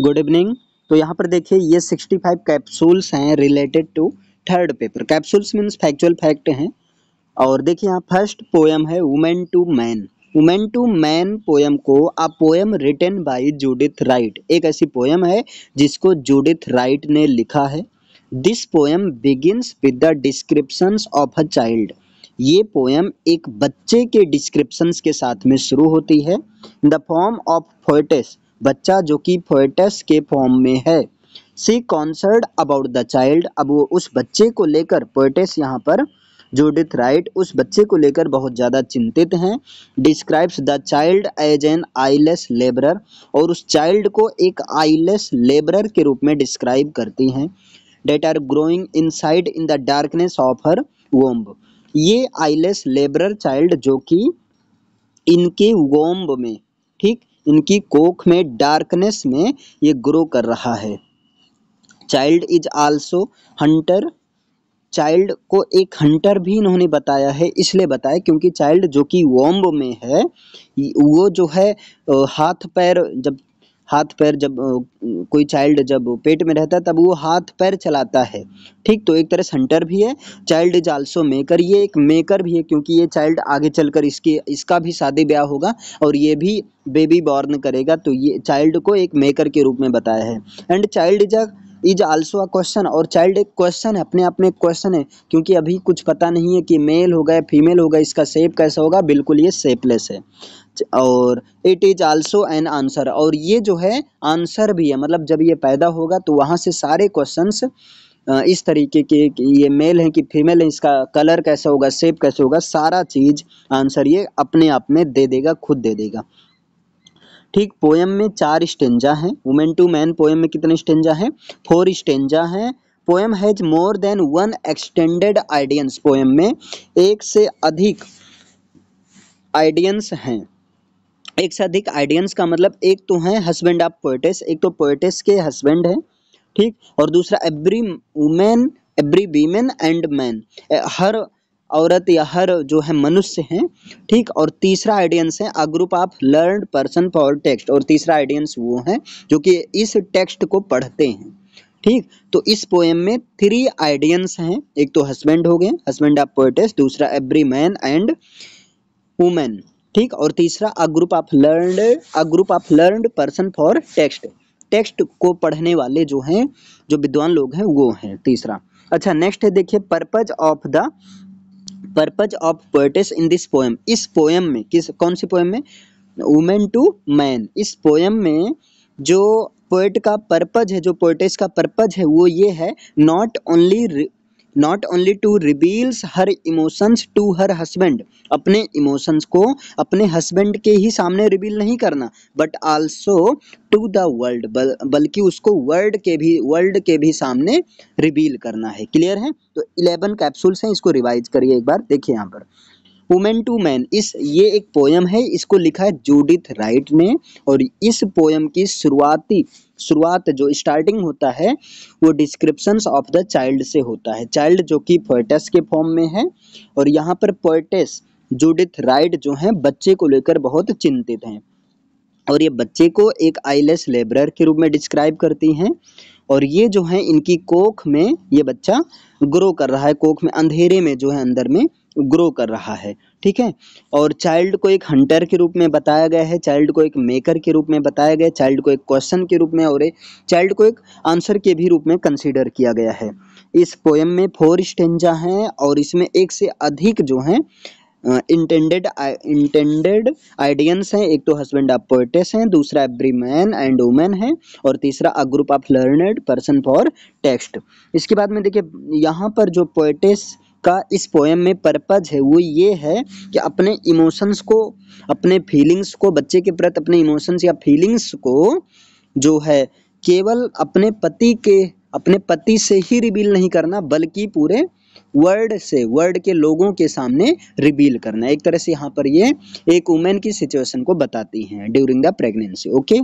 good evening तो यहाँ पर देखिए ये 65 कैप्सूल्स हैं related to third paper capsules means factual fact हैं और देखिए यहाँ फर्स्ट पोएम है women to man women to man poem को a poem written by Judith Wright एक ऐसी पोएम है जिसको जूडिथ राइट ने लिखा है this poem begins with the description of a child ये पोएम एक बच्चे के डिस्क्रिप्शंस के साथ में शुरू होती है द फॉर्म ऑफ फोइटस बच्चा जो कि फोएटस के फॉर्म में है she concerned about the child अब वो उस बच्चे को लेकर पोएटस यहाँ पर जूडिथ राइट उस बच्चे को लेकर बहुत ज़्यादा चिंतित हैं describes the child as an eyeless labourer और उस चाइल्ड को एक आईलेस लेबरर के रूप में डिस्क्राइब करती हैं that are growing inside in the darkness of her womb ये आईलेस लेबरर चाइल्ड जो कि इनके वोम्ब में ठीक इनकी कोख में डार्कनेस में ये ग्रो कर रहा है child is also hunter child को एक हंटर भी इन्होंने बताया है इसलिए बताया क्योंकि चाइल्ड जो कि वॉम्ब में है वो जो है हाथ पैर जब हाथ पैर जब कोई चाइल्ड जब पेट में रहता है तब वो हाथ पैर चलाता है ठीक तो एक तरह से हंटर भी है चाइल्ड इज आल्सो मेकर ये एक मेकर भी है क्योंकि ये चाइल्ड आगे चलकर इसके इसका भी शादी ब्याह होगा और ये भी बेबी बॉर्न करेगा तो ये चाइल्ड को एक मेकर के रूप में बताया है and child is a is also a question और चाइल्ड एक क्वेश्चन है अपने आप में एक क्वेश्चन है क्योंकि अभी कुछ पता नहीं है कि मेल होगा या फीमेल होगा इसका शेप कैसा होगा बिल्कुल ये शेपलेस है और it is also an answer और ये जो है आंसर भी है मतलब जब ये पैदा होगा तो वहाँ से सारे क्वेश्चंस इस तरीके के ये मेल हैं कि फीमेल है इसका कलर कैसा होगा शेप कैसे होगा सारा चीज़ आंसर ये अपने आप में दे देगा खुद दे देगा ठीक पोएम में चार स्टेंजा हैं वुमेन टू मैन पोएम में कितने स्टेंजा हैं फोर स्टेंजा हैं poem has more than one extended audiences poem में एक से अधिक आइडियंस हैं एक से अधिक आइडियंस का मतलब एक तो है हस्बैंड ऑफ पोएटिस एक तो पोएटिस के हस्बैंड है ठीक और दूसरा every women every women and man हर औरत या हर जो है मनुष्य है ठीक और तीसरा आइडियंस है a group of learn person for text और तीसरा आइडियंस वो है जो कि इस टेक्स्ट को पढ़ते हैं ठीक तो इस पोएम में थ्री आइडियंस हैं एक तो हस्बैंड हो गए हस्बैंड ऑफ पोएटिस दूसरा एवरी मैन एंड वुमेन ठीक और तीसरा a group of learn a group of learn person for text text को पढ़ने वाले जो हैं जो विद्वान लोग हैं वो हैं तीसरा अच्छा नेक्स्ट है देखिए purpose of the purpose of poetess in this poem इस पोएम में किस कौन सी पोएम में वुमेन टू मैन इस पोएम में जो पोएट का पर्पज है जो पोएटिस का पर्पज है वो ये है not only not only to reveals her emotions to her husband अपने इमोशंस को अपने हस्बैंड के ही सामने रिबील नहीं करना but also to the world बल्कि उसको वर्ल्ड के भी वर्ल्ड के भी सामने रिबील करना है क्लियर है तो इलेवन कैप्सूल्स हैं इसको रिवाइज करिए एक बार देखिए यहाँ पर वुमेन टू मैन इस ये एक पोयम है इसको लिखा है जूडिथ राइट ने और इस पोयम की शुरुआती शुरुआत जो स्टार्टिंग होता है वो डिस्क्रिप्शन ऑफ द चाइल्ड से होता है चाइल्ड जो कि पोइटस के फॉर्म में है और यहाँ पर पोइटस जूडिथ राइट जो हैं बच्चे को लेकर बहुत चिंतित हैं और ये बच्चे को एक आईलेस लेबर के रूप में डिस्क्राइब करती हैं और ये जो है इनकी कोख में ये बच्चा ग्रो कर रहा है कोख में अंधेरे में जो है अंदर में ग्रो कर रहा है ठीक है और चाइल्ड को एक हंटर के रूप में बताया गया है चाइल्ड को एक मेकर के रूप में बताया गया है चाइल्ड को एक क्वेश्चन के रूप में और एक चाइल्ड को एक आंसर के भी रूप में कंसीडर किया गया है इस पोएम में फोर स्टेंजा हैं और इसमें एक से अधिक जो हैं इंटेंडेड इंटेंडेड आइडियंस हैं एक तो हस्बैंड ऑफ पोइटिस हैं दूसरा एवरी मैन एंड वुमेन है और तीसरा a group of learned person for text इसके बाद में देखिए यहाँ पर जो पोइटिस का इस पोएम में पर्पज है वो ये है कि अपने इमोशंस को अपने फीलिंग्स को बच्चे के प्रति अपने इमोशंस या फीलिंग्स को जो है केवल अपने पति के अपने पति से ही रिवील नहीं करना बल्कि पूरे वर्ड से वर्ड के लोगों के सामने रिवील करना एक तरह से यहाँ पर ये एक वुमेन की सिचुएशन को बताती हैं ड्यूरिंग द प्रेगनेंसी ओके